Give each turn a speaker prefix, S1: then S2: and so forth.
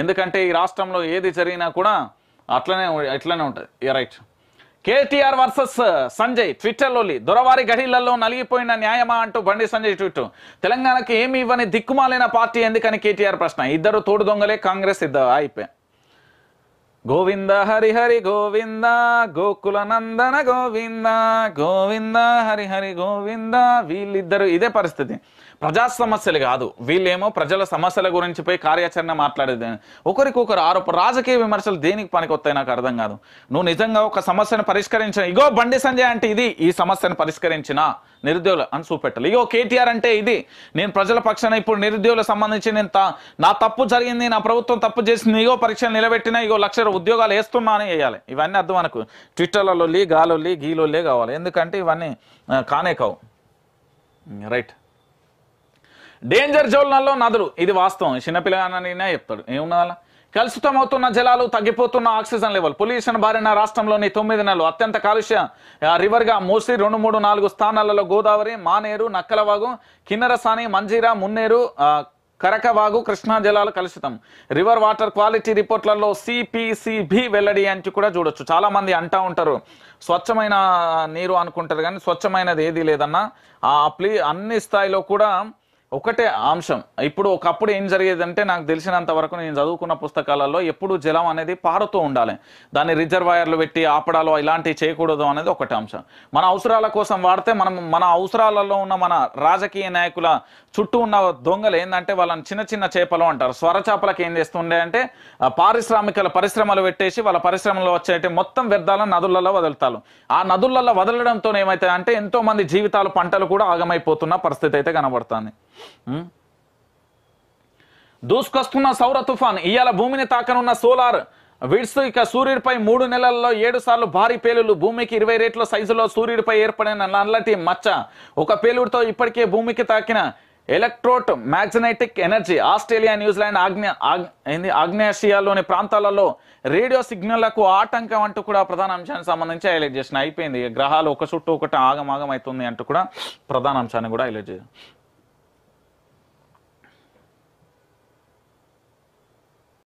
S1: ఎందుకంటే ఈ రాష్ట్రంలో ఏది జరిగినా కూడా అట్లనే అట్లనే ఉంటుంది ఇక right KTR versus uh, Sanjay ట్విట్టర్లో దొరవారి గడిలలో నలిగిపోయిన న్యాయమా అంటూ బండి సంజయ్ ట్విట్ తెలంగాణకు ఏమి ఇవ్వని దిక్కుమాలైన పార్టీ ఎందుకని కేటీఆర్ ప్రశ్న ఇద్దరు తోడు దొంగలే కాంగ్రెస్ ఇద్దరు అయిపోయాయి గోవింద హరి హరి గోవింద గోకుల నందన గోవింద గోవింద హరి హరి గోవింద వీళ్ళిద్దరు ఇదే పరిస్థితి ప్రజా సమస్యలు కాదు వీళ్ళేమో ప్రజల సమస్యల గురించి పోయి కార్యాచరణ మాట్లాడేది ఒకరికొకరు ఆరోప రాజకీయ విమర్శలు దేనికి పనికొస్తాయి నాకు అర్థం కాదు నువ్వు నిజంగా ఒక సమస్యను పరిష్కరించిన ఇగో బండి సంజయ్ అంటే ఇది ఈ సమస్యను పరిష్కరించిన నిరుద్యోగులు అని చూపెట్టాలి ఇగో కేటీఆర్ అంటే ఇది నేను ప్రజల పక్షాన ఇప్పుడు నిరుద్యోగులకు సంబంధించి నేను నా తప్పు జరిగింది నా ప్రభుత్వం తప్పు చేసింది ఇగో పరీక్షలు నిలబెట్టిన ఇగో లక్ష ఉద్యోగాలు వేస్తున్నానే వేయాలి ఇవన్నీ అర్థం మనకు ట్విట్టర్లలో లీ గాలొల్లి గీలొల్లే కావాలి ఎందుకంటే ఇవన్నీ కానే కావు రైట్ డేంజర్ జోన్లలో నదులు ఇది వాస్తవం చిన్నపిల్లగానైనా చెప్తాడు కలుషితం కలుషితమవుతున్న జలాలు తగ్గిపోతున్న ఆక్సిజన్ లెవెల్ పొల్యూషన్ బారిన రాష్ట్రంలోని తొమ్మిది నెలలు అత్యంత కాలుష్య రివర్గా మూసి రెండు మూడు నాలుగు స్థానాలలో గోదావరి మానేరు నక్కలవాగు కిన్నరసాని మంజీరా మున్నేరు కరకవాగు కృష్ణా జలాలు కలుషితం రివర్ వాటర్ క్వాలిటీ రిపోర్ట్లలో సిపిసిబి వెల్లడి అని కూడా చూడొచ్చు చాలామంది అంటూ ఉంటారు స్వచ్ఛమైన నీరు అనుకుంటారు కానీ స్వచ్ఛమైనది ఏది లేదన్నా ఆ ప్లీ అన్ని స్థాయిలో కూడా ఒకటే అంశం ఇప్పుడు ఒకప్పుడు ఏం జరిగేదంటే నాకు తెలిసినంత వరకు నేను చదువుకున్న పుస్తకాలలో ఎప్పుడు జలం అనేది పారుతూ ఉండాలి దాన్ని రిజర్వాయర్లు పెట్టి ఆపడాలో ఇలాంటివి చేయకూడదు అనేది ఒకటి అంశం మన అవసరాల కోసం వాడితే మనం మన అవసరాలలో ఉన్న మన రాజకీయ నాయకుల చుట్టూ ఉన్న దొంగలు ఏంటంటే వాళ్ళని చిన్న చిన్న చేపలు అంటారు స్వర చేపలకి ఏం చేస్తుండే అంటే పారిశ్రామికల పరిశ్రమలు పెట్టేసి వాళ్ళ పరిశ్రమలో వచ్చేటి మొత్తం వ్యర్థాలను నదులలో వదులుతారు ఆ నదులలో వదలడంతో ఏమైతే అంటే ఎంతోమంది జీవితాలు పంటలు కూడా ఆగమైపోతున్న పరిస్థితి అయితే కనబడుతుంది దూసుకొస్తున్న సౌర తుఫాన్ ఇవాళ భూమిని తాకనున్న సోలార్ విడ్స్ ఇక సూర్యుడిపై మూడు నెలల్లో ఏడు సార్లు భారీ పేలులు భూమికి ఇరవై రేట్ల సైజులో సూర్యుడిపై ఏర్పడిన నల్లటి మచ్చ ఒక పేలుడితో ఇప్పటికే భూమికి తాకిన electromagnetic energy Australia New Zealand ఆగ్నే ఆగ్నేయాసియాలోని ప్రాంతాలలో రేడియో సిగ్నళ్లకు ఆటంకం అంటూ కూడా ప్రధాన అంశానికి సంబంధించి హైలైట్ చేసిన అయిపోయింది గ్రహాలు ఒక చుట్టూ ఒకటి ఆగమాగం అవుతుంది అంటూ కూడా ప్రధాన అంశాన్ని కూడా హైలైట్ చేశారు